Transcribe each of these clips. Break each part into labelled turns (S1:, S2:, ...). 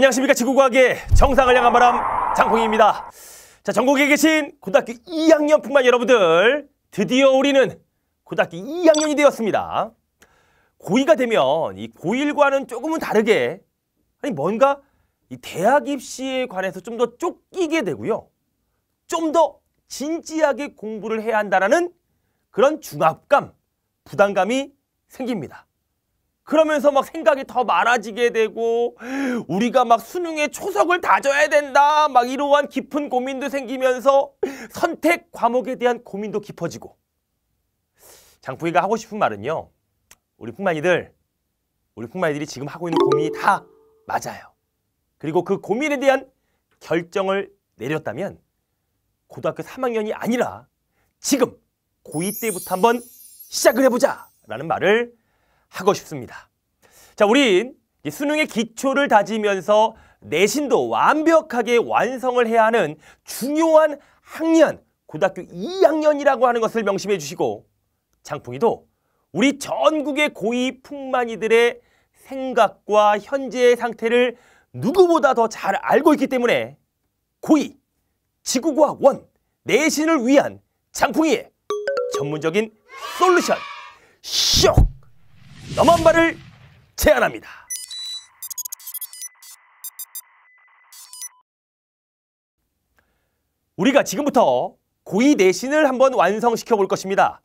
S1: 안녕하십니까 지구과학의 정상을 향한 바람 장홍입니다자 전국에 계신 고등학교 2학년 뿐만 여러분들 드디어 우리는 고등학교 2학년이 되었습니다 고2가 되면 이 고1과는 조금은 다르게 아니 뭔가 이 대학 입시에 관해서 좀 더 쫓기게 되고요 좀 더 진지하게 공부를 해야 한다는 그런 중압감, 부담감이 생깁니다 그러면서 막 생각이 더 많아지게 되고 우리가 막 수능에 초석을 다져야 된다 막 이러한 깊은 고민도 생기면서 선택 과목에 대한 고민도 깊어지고 장풍이가 하고 싶은 말은요 우리 풍만이들 우리 풍만이들이 지금 하고 있는 고민이 다 맞아요 그리고 그 고민에 대한 결정을 내렸다면 고등학교 3학년이 아니라 지금 고2 때부터 한번 시작을 해보자 라는 말을 하고 싶습니다. 자, 우린 수능의 기초를 다지면서 내신도 완벽하게 완성을 해야 하는 중요한 학년, 고등학교 2학년이라고 하는 것을 명심해 주시고 장풍이도 우리 전국의 고위 풍만이들의 생각과 현재의 상태를 누구보다 더 잘 알고 있기 때문에 고위 지구과 학원 내신을 위한 장풍이의 전문적인 솔루션 쇼! 넘엄발을 제안합니다. 우리가 지금부터 고이 내신을 한번 완성시켜 볼 것입니다.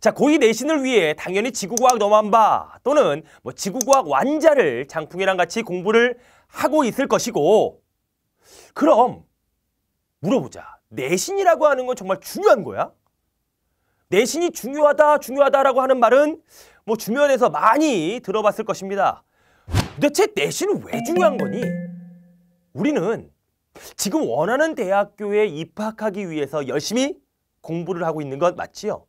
S1: 자, 고이 내신을 위해 당연히 지구과학 넘한바 또는 뭐 지구과학 완자를 장풍이랑 같이 공부를 하고 있을 것이고 그럼 물어보자. 내신이라고 하는 건 정말 중요한 거야? 내신이 중요하다, 중요하다라고 하는 말은 뭐 주변에서 많이 들어봤을 것입니다. 도대체 내신은 왜 중요한 거니? 우리는 지금 원하는 대학교에 입학하기 위해서 열심히 공부를 하고 있는 것 맞지요?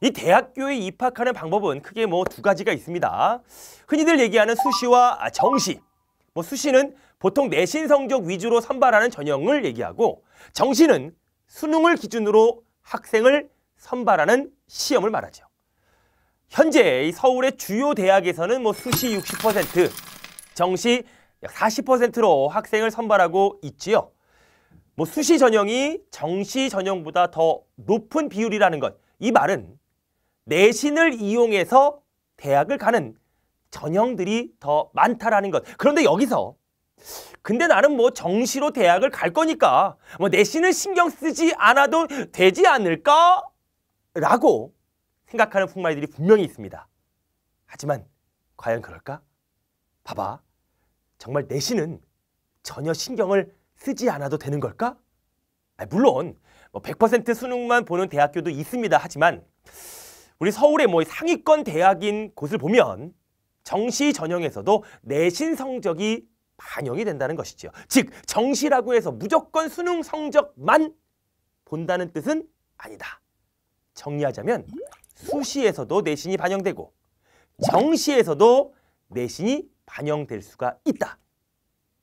S1: 이 대학교에 입학하는 방법은 크게 뭐 두 가지가 있습니다. 흔히들 얘기하는 수시와 아, 정시. 뭐 수시는 보통 내신 성적 위주로 선발하는 전형을 얘기하고 정시는 수능을 기준으로 학생을 선발하는 시험을 말하죠. 현재 서울의 주요 대학에서는 뭐 수시 60%, 정시 약 40%로 학생을 선발하고 있지요. 뭐 수시 전형이 정시 전형보다 더 높은 비율이라는 것. 이 말은 내신을 이용해서 대학을 가는 전형들이 더 많다라는 것. 그런데 여기서 근데 나는 뭐 정시로 대학을 갈 거니까 뭐 내신을 신경 쓰지 않아도 되지 않을까? 라고 생각하는 풍마이들이 분명히 있습니다. 하지만 과연 그럴까? 봐봐. 정말 내신은 전혀 신경을 쓰지 않아도 되는 걸까? 아니, 물론 뭐100% 수능만 보는 대학교도 있습니다. 하지만 우리 서울의 뭐 상위권 대학인 곳을 보면 정시 전형에서도 내신 성적이 반영이 된다는 것이지요. 즉 정시라고 해서 무조건 수능 성적만 본다는 뜻은 아니다. 정리하자면 수시에서도 내신이 반영되고 정시에서도 내신이 반영될 수가 있다.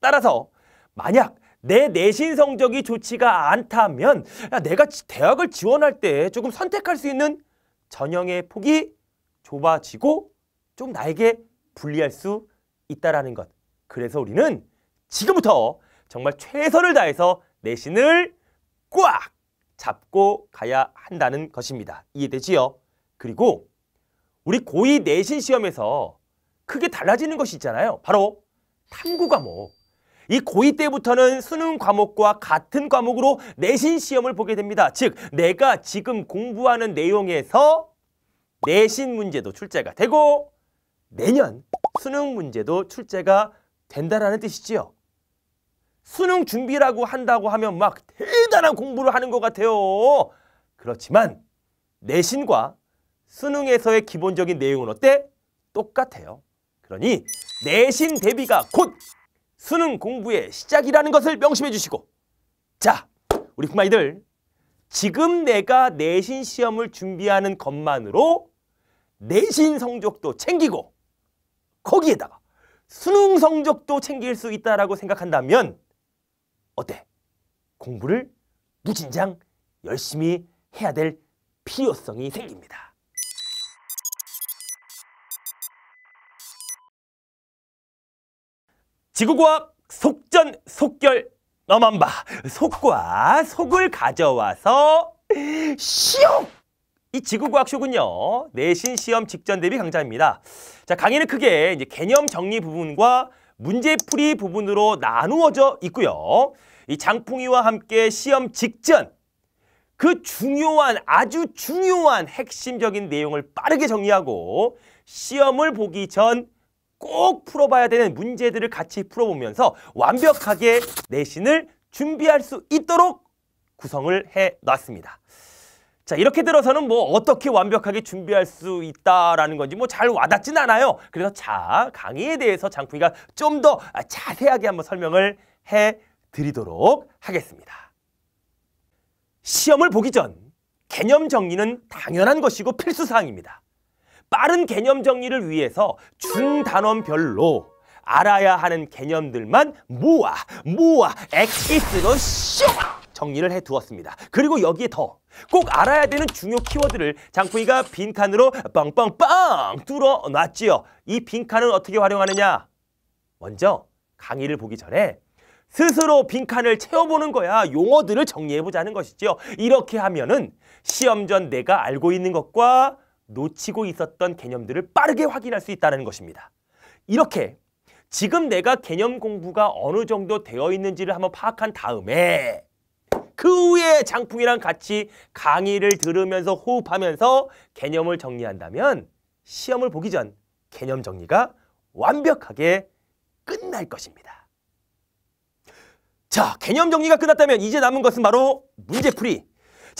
S1: 따라서 만약 내 내신 성적이 좋지가 않다면 내가 대학을 지원할 때 조금 선택할 수 있는 전형의 폭이 좁아지고 좀 나에게 불리할 수 있다라는 것. 그래서 우리는 지금부터 정말 최선을 다해서 내신을 꽉 잡고 가야 한다는 것입니다. 이해되지요? 그리고 우리 고2 내신 시험에서 크게 달라지는 것이 있잖아요. 바로 탐구 과목. 이 고2 때부터는 수능 과목과 같은 과목으로 내신 시험을 보게 됩니다. 즉, 내가 지금 공부하는 내용에서 내신 문제도 출제가 되고 내년 수능 문제도 출제가 된다라는 뜻이지요. 수능 준비라고 한다고 하면 막 대단한 공부를 하는 것 같아요. 그렇지만 내신과 수능에서의 기본적인 내용은 어때? 똑같아요. 그러니 내신 대비가 곧 수능 공부의 시작이라는 것을 명심해 주시고 자, 우리 부마이들 지금 내가 내신 시험을 준비하는 것만으로 내신 성적도 챙기고 거기에다가 수능 성적도 챙길 수 있다라고 생각한다면 어때? 공부를 무진장 열심히 해야 될 필요성이 생깁니다. 지구과학 속전 속결 너만 봐 속과 속을 가져와서 시험 이 지구과학 쇼군요 내신 시험 직전 대비 강좌입니다 자 강의는 크게 이제 개념 정리 부분과 문제풀이 부분으로 나누어져 있고요 이 장풍이와 함께 시험 직전 그 중요한 아주 중요한 핵심적인 내용을 빠르게 정리하고 시험을 보기 전꼭 풀어봐야 되는 문제들을 같이 풀어보면서 완벽하게 내신을 준비할 수 있도록 구성을 해놨습니다. 자 이렇게 들어서는 뭐 어떻게 완벽하게 준비할 수 있다라는 건지 뭐 잘 와닿진 않아요. 그래서 자 강의에 대해서 장풍이가 좀 더 자세하게 한번 설명을 해드리도록 하겠습니다. 시험을 보기 전 개념 정리는 당연한 것이고 필수사항입니다. 빠른 개념 정리를 위해서 준단원별로 알아야 하는 개념들만 모아 모아 엑시스로 쇼 정리를 해두었습니다. 그리고 여기에 더 꼭 알아야 되는 중요 키워드를 장풍이가 빈칸으로 빵빵빵 뚫어놨지요. 이 빈칸은 어떻게 활용하느냐? 먼저 강의를 보기 전에 스스로 빈칸을 채워보는 거야. 용어들을 정리해보자는 것이지요. 이렇게 하면은 시험 전 내가 알고 있는 것과 놓치고 있었던 개념들을 빠르게 확인할 수 있다는 것입니다. 이렇게 지금 내가 개념 공부가 어느 정도 되어 있는지를 한번 파악한 다음에 그 후에 장풍이랑 같이 강의를 들으면서 호흡하면서 개념을 정리한다면 시험을 보기 전 개념 정리가 완벽하게 끝날 것입니다. 자, 개념 정리가 끝났다면 이제 남은 것은 바로 문제풀이,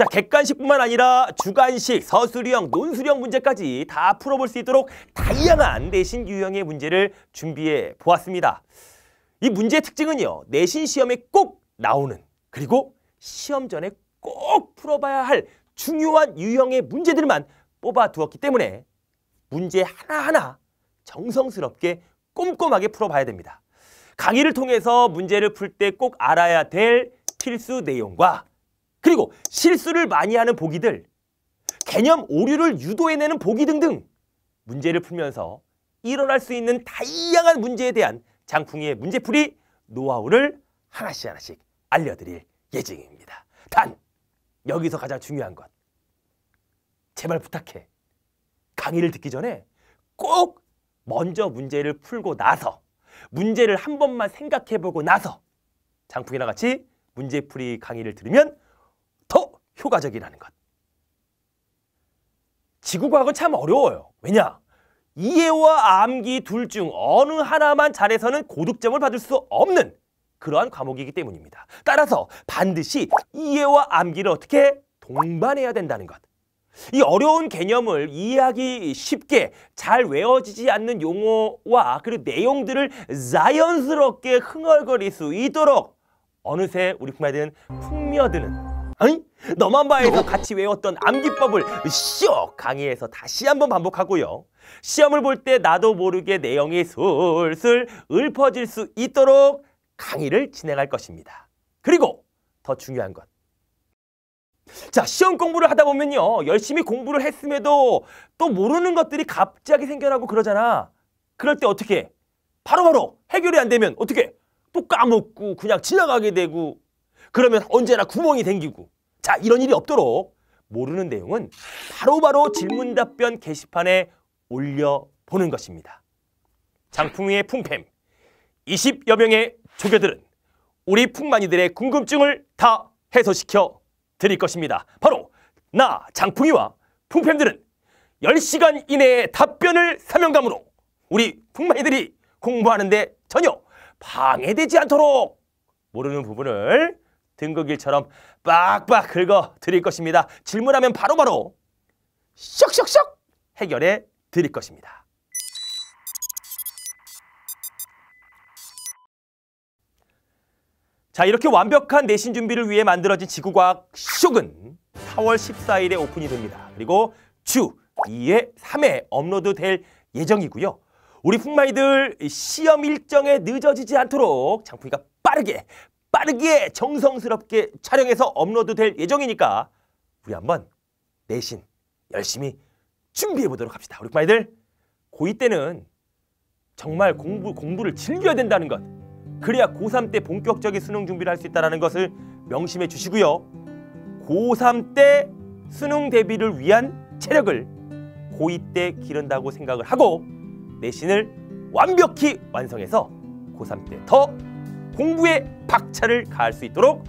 S1: 자, 객관식뿐만 아니라 주관식, 서술형, 논술형 문제까지 다 풀어볼 수 있도록 다양한 내신 유형의 문제를 준비해 보았습니다. 이 문제의 특징은요. 내신 시험에 꼭 나오는 그리고 시험 전에 꼭 풀어봐야 할 중요한 유형의 문제들만 뽑아두었기 때문에 문제 하나하나 정성스럽게 꼼꼼하게 풀어봐야 됩니다. 강의를 통해서 문제를 풀 때 꼭 알아야 될 필수 내용과 그리고 실수를 많이 하는 보기들, 개념 오류를 유도해내는 보기 등등 문제를 풀면서 일어날 수 있는 다양한 문제에 대한 장풍이의 문제풀이 노하우를 하나씩 하나씩 알려드릴 예정입니다. 단, 여기서 가장 중요한 것. 제발 부탁해. 강의를 듣기 전에 꼭 먼저 문제를 풀고 나서 문제를 한 번만 생각해보고 나서 장풍이랑 같이 문제풀이 강의를 들으면 효과적이라는 것. 지구과학은 참 어려워요. 왜냐? 이해와 암기 둘 중 어느 하나만 잘해서는 고득점을 받을 수 없는 그러한 과목이기 때문입니다. 따라서 반드시 이해와 암기를 어떻게 동반해야 된다는 것. 이 어려운 개념을 이해하기 쉽게 잘 외워지지 않는 용어와 그리고 내용들을 자연스럽게 흥얼거릴 수 있도록 어느새 우리 품에 든풍미드는 어이? 너만 봐에서 같이 외웠던 암기법을 쇽 강의에서 다시 한번 반복하고요. 시험을 볼 때 나도 모르게 내용이 슬슬 읊어질 수 있도록 강의를 진행할 것입니다. 그리고 더 중요한 것. 자, 시험 공부를 하다 보면요. 열심히 공부를 했음에도 또 모르는 것들이 갑자기 생겨나고 그러잖아. 그럴 때 어떻게 바로바로 바로 해결이 안 되면 어떻게 또 까먹고 그냥 지나가게 되고 그러면 언제나 구멍이 생기고 자 이런 일이 없도록 모르는 내용은 바로바로 질문 답변 게시판에 올려보는 것입니다. 장풍의 풍팸 20여 명의 조교들은 우리 풍만이들의 궁금증을 다 해소시켜 드릴 것입니다. 바로 나 장풍이와 풍팸들은 10시간 이내에 답변을 사명감으로 우리 풍만이들이 공부하는데 전혀 방해되지 않도록 모르는 부분을 등극일처럼 빡빡 긁어 드릴 것입니다. 질문하면 바로바로 쇽쇽쇽 해결해 드릴 것입니다. 자 이렇게 완벽한 내신 준비를 위해 만들어진 지구과학 쇼은 4월 14일에 오픈이 됩니다. 그리고 주 2회, 3회 업로드 될 예정이고요. 우리 풍마이들 시험 일정에 늦어지지 않도록 장풍이가 빠르게 빠르게 정성스럽게 촬영해서 업로드 될 예정이니까 우리 한번 내신 열심히 준비해 보도록 합시다. 우리 마이들 고2 때는 정말 공부, 공부를 즐겨야 된다는 것 그래야 고3 때 본격적인 수능 준비를 할 수 있다는 것을 명심해 주시고요. 고3 때 수능 대비를 위한 체력을 고2 때 기른다고 생각을 하고 내신을 완벽히 완성해서 고3 때더 공부에 박차를 가할 수 있도록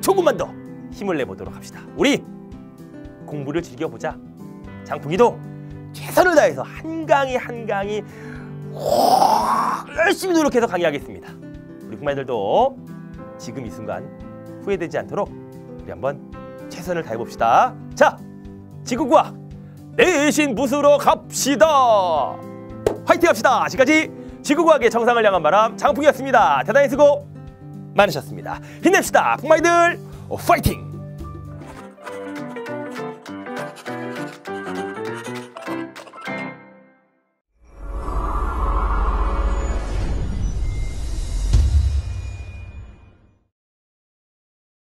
S1: 조금만 더 힘을 내보도록 합시다. 우리 공부를 즐겨보자. 장풍이도 최선을 다해서 한강이 한강이 열심히 노력해서 강의하겠습니다. 우리 부모님들도 지금 이 순간 후회되지 않도록 우리 한번 최선을 다해봅시다. 자, 지구과학 내신 부수러 갑시다. 화이팅 합시다. 지금까지 지구과학의 정상을 향한 바람 장풍이었습니다. 대단히 수고 많으셨습니다. 힘냅시다. 풍마이들 어, 파이팅!